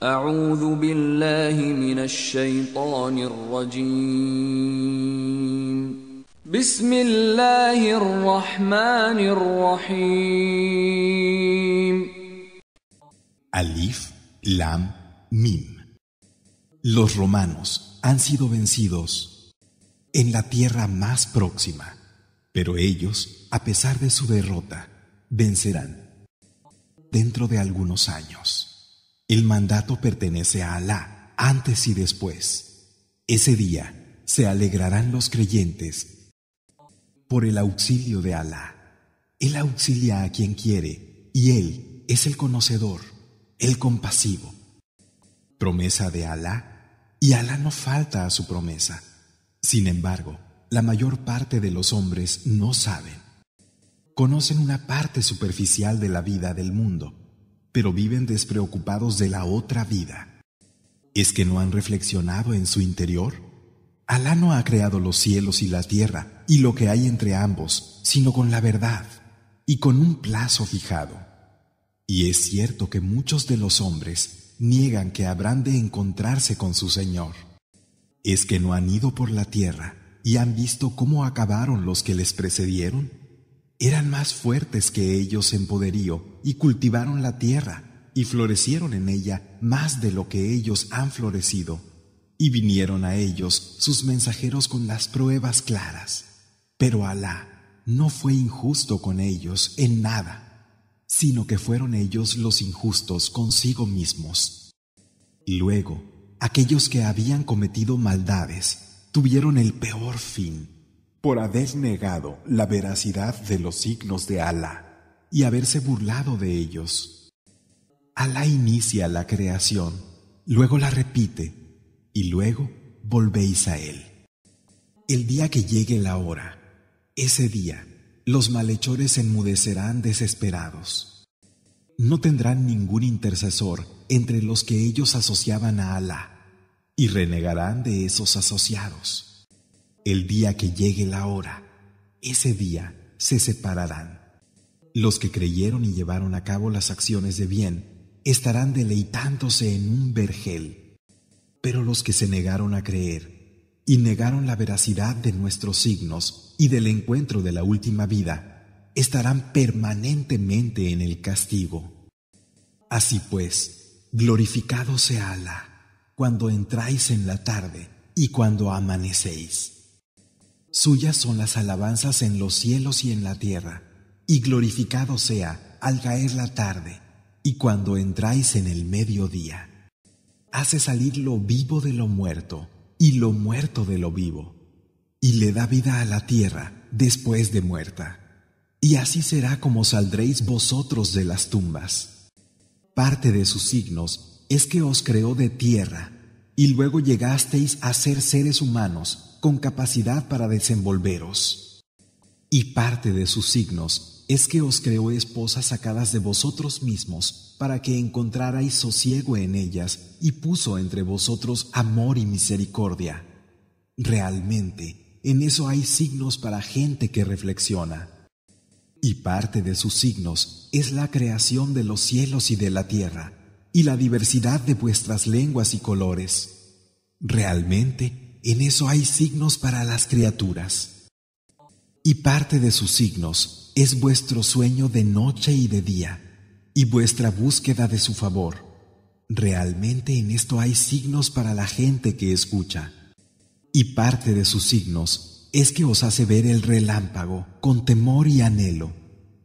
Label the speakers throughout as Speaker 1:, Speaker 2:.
Speaker 1: Alif Lam Mim Los romanos han sido vencidos en la tierra más próxima, pero ellos, a pesar de su derrota, vencerán dentro de algunos años. El mandato pertenece a Alá antes y después. Ese día se alegrarán los creyentes por el auxilio de Alá. Él auxilia a quien quiere y Él es el conocedor, el compasivo. Promesa de Alá y Alá no falta a su promesa. Sin embargo, la mayor parte de los hombres no saben. Conocen una parte superficial de la vida del mundo pero viven despreocupados de la otra vida. ¿Es que no han reflexionado en su interior? Alá no ha creado los cielos y la tierra y lo que hay entre ambos, sino con la verdad y con un plazo fijado. Y es cierto que muchos de los hombres niegan que habrán de encontrarse con su Señor. ¿Es que no han ido por la tierra y han visto cómo acabaron los que les precedieron? eran más fuertes que ellos en poderío y cultivaron la tierra y florecieron en ella más de lo que ellos han florecido. Y vinieron a ellos sus mensajeros con las pruebas claras. Pero Alá no fue injusto con ellos en nada, sino que fueron ellos los injustos consigo mismos. Y luego, aquellos que habían cometido maldades tuvieron el peor fin por haber negado la veracidad de los signos de Alá y haberse burlado de ellos. Alá inicia la creación, luego la repite y luego volvéis a él. El día que llegue la hora, ese día, los malhechores enmudecerán desesperados. No tendrán ningún intercesor entre los que ellos asociaban a Alá y renegarán de esos asociados. El día que llegue la hora, ese día se separarán. Los que creyeron y llevaron a cabo las acciones de bien estarán deleitándose en un vergel. Pero los que se negaron a creer y negaron la veracidad de nuestros signos y del encuentro de la última vida, estarán permanentemente en el castigo. Así pues, glorificado sea Alá cuando entráis en la tarde y cuando amanecéis. Suyas son las alabanzas en los cielos y en la tierra, y glorificado sea al caer la tarde y cuando entráis en el mediodía. Hace salir lo vivo de lo muerto y lo muerto de lo vivo, y le da vida a la tierra después de muerta. Y así será como saldréis vosotros de las tumbas. Parte de sus signos es que os creó de tierra, y luego llegasteis a ser seres humanos con capacidad para desenvolveros. Y parte de sus signos es que os creó esposas sacadas de vosotros mismos para que encontrarais sosiego en ellas y puso entre vosotros amor y misericordia. Realmente, en eso hay signos para gente que reflexiona. Y parte de sus signos es la creación de los cielos y de la tierra, y la diversidad de vuestras lenguas y colores. Realmente, en eso hay signos para las criaturas. Y parte de sus signos es vuestro sueño de noche y de día, y vuestra búsqueda de su favor. Realmente en esto hay signos para la gente que escucha. Y parte de sus signos es que os hace ver el relámpago con temor y anhelo,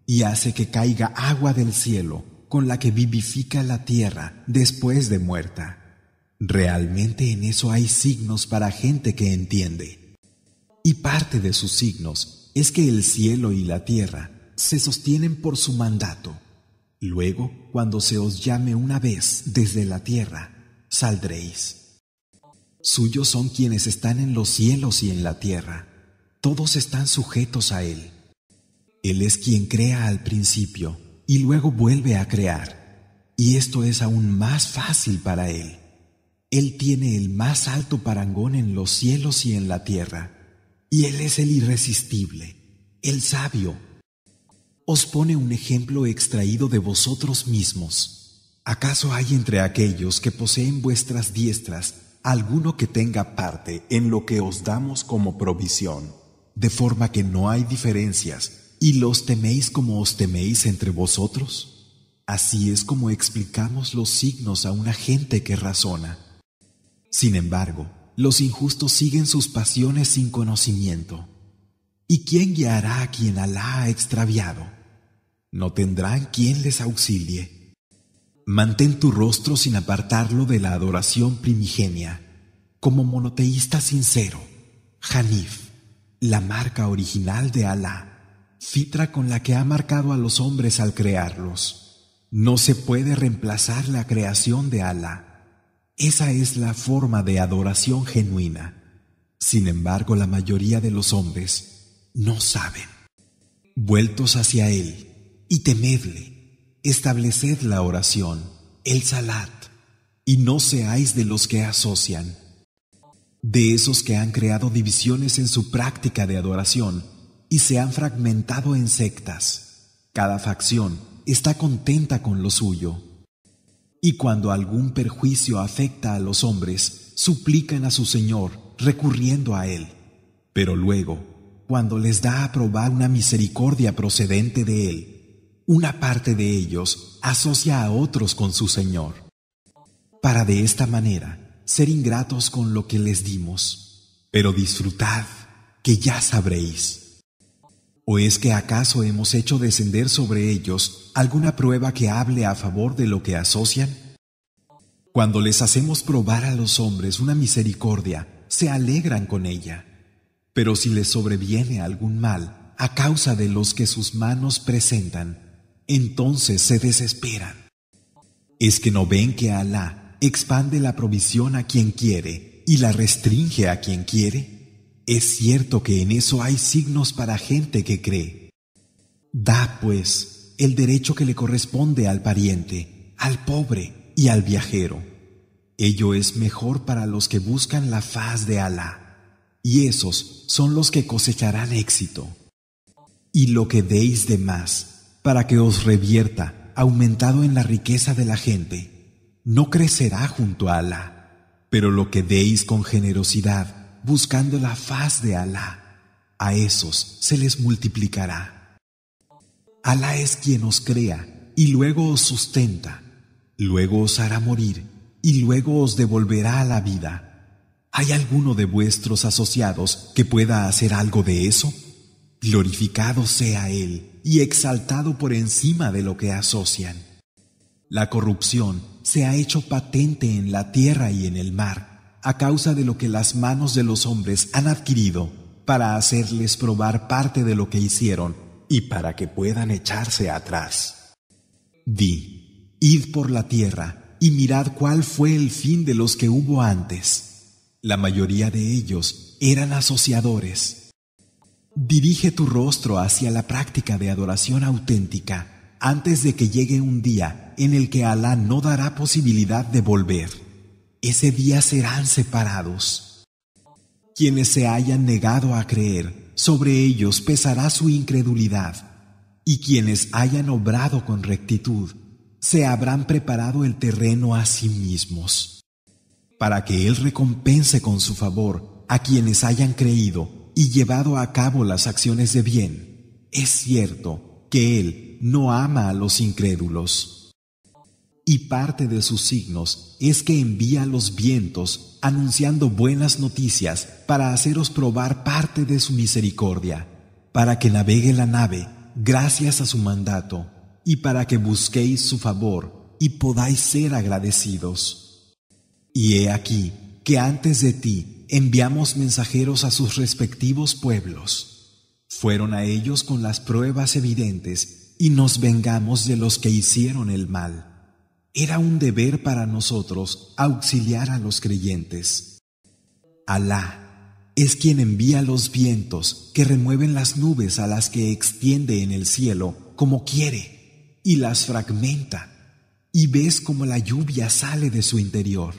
Speaker 1: y hace que caiga agua del cielo con la que vivifica la tierra después de muerta. Realmente en eso hay signos para gente que entiende. Y parte de sus signos es que el cielo y la tierra se sostienen por su mandato. Luego, cuando se os llame una vez desde la tierra, saldréis. Suyos son quienes están en los cielos y en la tierra. Todos están sujetos a Él. Él es quien crea al principio y luego vuelve a crear. Y esto es aún más fácil para Él. Él tiene el más alto parangón en los cielos y en la tierra, y Él es el irresistible, el sabio. Os pone un ejemplo extraído de vosotros mismos. ¿Acaso hay entre aquellos que poseen vuestras diestras alguno que tenga parte en lo que os damos como provisión, de forma que no hay diferencias, y los teméis como os teméis entre vosotros? Así es como explicamos los signos a una gente que razona. Sin embargo, los injustos siguen sus pasiones sin conocimiento. ¿Y quién guiará a quien Alá ha extraviado? No tendrán quien les auxilie. Mantén tu rostro sin apartarlo de la adoración primigenia, como monoteísta sincero, Hanif, la marca original de Alá, fitra con la que ha marcado a los hombres al crearlos. No se puede reemplazar la creación de Alá. Esa es la forma de adoración genuina. Sin embargo, la mayoría de los hombres no saben. Vueltos hacia Él y temedle, estableced la oración, el salat, y no seáis de los que asocian. De esos que han creado divisiones en su práctica de adoración y se han fragmentado en sectas. Cada facción está contenta con lo suyo. Y cuando algún perjuicio afecta a los hombres, suplican a su Señor recurriendo a Él. Pero luego, cuando les da a probar una misericordia procedente de Él, una parte de ellos asocia a otros con su Señor, para de esta manera ser ingratos con lo que les dimos. Pero disfrutad, que ya sabréis. ¿O es que acaso hemos hecho descender sobre ellos alguna prueba que hable a favor de lo que asocian? Cuando les hacemos probar a los hombres una misericordia, se alegran con ella. Pero si les sobreviene algún mal a causa de los que sus manos presentan, entonces se desesperan. Es que no ven que Alá expande la provisión a quien quiere y la restringe a quien quiere. Es cierto que en eso hay signos para gente que cree. Da, pues, el derecho que le corresponde al pariente, al pobre y al viajero. Ello es mejor para los que buscan la faz de Alá, y esos son los que cosecharán éxito. Y lo que deis de más, para que os revierta, aumentado en la riqueza de la gente, no crecerá junto a Alá, pero lo que deis con generosidad, buscando la faz de Alá. A esos se les multiplicará. Alá es quien os crea y luego os sustenta, luego os hará morir y luego os devolverá a la vida. ¿Hay alguno de vuestros asociados que pueda hacer algo de eso? Glorificado sea Él y exaltado por encima de lo que asocian. La corrupción se ha hecho patente en la tierra y en el mar a causa de lo que las manos de los hombres han adquirido para hacerles probar parte de lo que hicieron y para que puedan echarse atrás. Di, id por la tierra y mirad cuál fue el fin de los que hubo antes. La mayoría de ellos eran asociadores. Dirige tu rostro hacia la práctica de adoración auténtica antes de que llegue un día en el que Alá no dará posibilidad de volver ese día serán separados. Quienes se hayan negado a creer, sobre ellos pesará su incredulidad, y quienes hayan obrado con rectitud, se habrán preparado el terreno a sí mismos, para que Él recompense con su favor a quienes hayan creído y llevado a cabo las acciones de bien. Es cierto que Él no ama a los incrédulos. Y parte de sus signos es que envía los vientos anunciando buenas noticias para haceros probar parte de su misericordia, para que navegue la nave gracias a su mandato, y para que busquéis su favor y podáis ser agradecidos. Y he aquí que antes de ti enviamos mensajeros a sus respectivos pueblos. Fueron a ellos con las pruebas evidentes y nos vengamos de los que hicieron el mal. Era un deber para nosotros auxiliar a los creyentes. Alá es quien envía los vientos que remueven las nubes a las que extiende en el cielo como quiere y las fragmenta y ves como la lluvia sale de su interior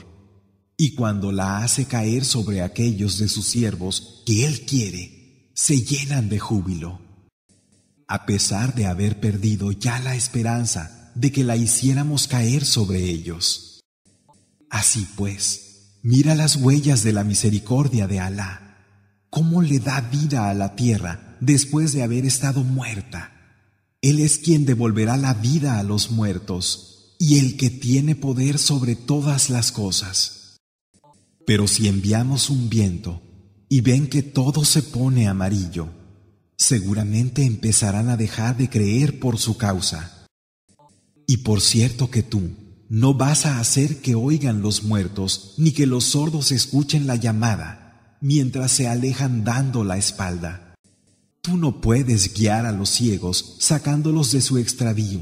Speaker 1: y cuando la hace caer sobre aquellos de sus siervos que él quiere, se llenan de júbilo. A pesar de haber perdido ya la esperanza, de que la hiciéramos caer sobre ellos. Así pues, mira las huellas de la misericordia de Alá, cómo le da vida a la tierra después de haber estado muerta. Él es quien devolverá la vida a los muertos y el que tiene poder sobre todas las cosas. Pero si enviamos un viento y ven que todo se pone amarillo, seguramente empezarán a dejar de creer por su causa. Y por cierto que tú no vas a hacer que oigan los muertos ni que los sordos escuchen la llamada mientras se alejan dando la espalda. Tú no puedes guiar a los ciegos sacándolos de su extravío.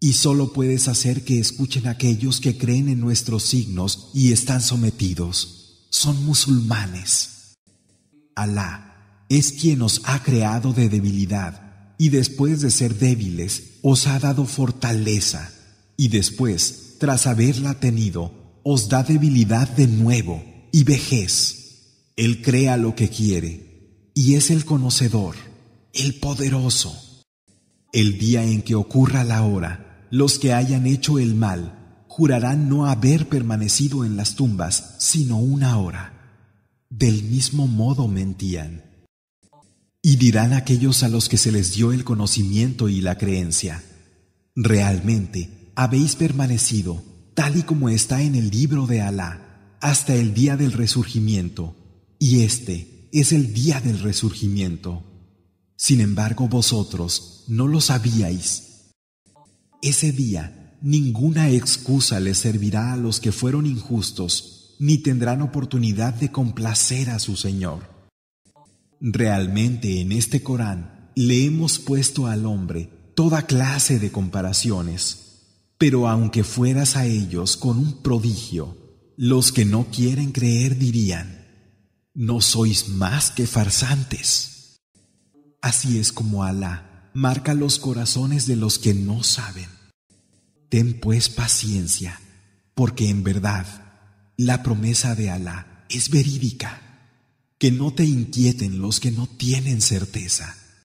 Speaker 1: Y solo puedes hacer que escuchen aquellos que creen en nuestros signos y están sometidos. Son musulmanes. Alá es quien nos ha creado de debilidad y después de ser débiles os ha dado fortaleza, y después, tras haberla tenido, os da debilidad de nuevo y vejez. Él crea lo que quiere, y es el conocedor, el poderoso. El día en que ocurra la hora, los que hayan hecho el mal jurarán no haber permanecido en las tumbas sino una hora. Del mismo modo mentían. Y dirán aquellos a los que se les dio el conocimiento y la creencia, realmente habéis permanecido tal y como está en el libro de Alá hasta el día del resurgimiento, y este es el día del resurgimiento. Sin embargo, vosotros no lo sabíais. Ese día ninguna excusa les servirá a los que fueron injustos, ni tendrán oportunidad de complacer a su Señor. Realmente en este Corán le hemos puesto al hombre toda clase de comparaciones, pero aunque fueras a ellos con un prodigio, los que no quieren creer dirían, no sois más que farsantes. Así es como Alá marca los corazones de los que no saben. Ten pues paciencia, porque en verdad la promesa de Alá es verídica que no te inquieten los que no tienen certeza.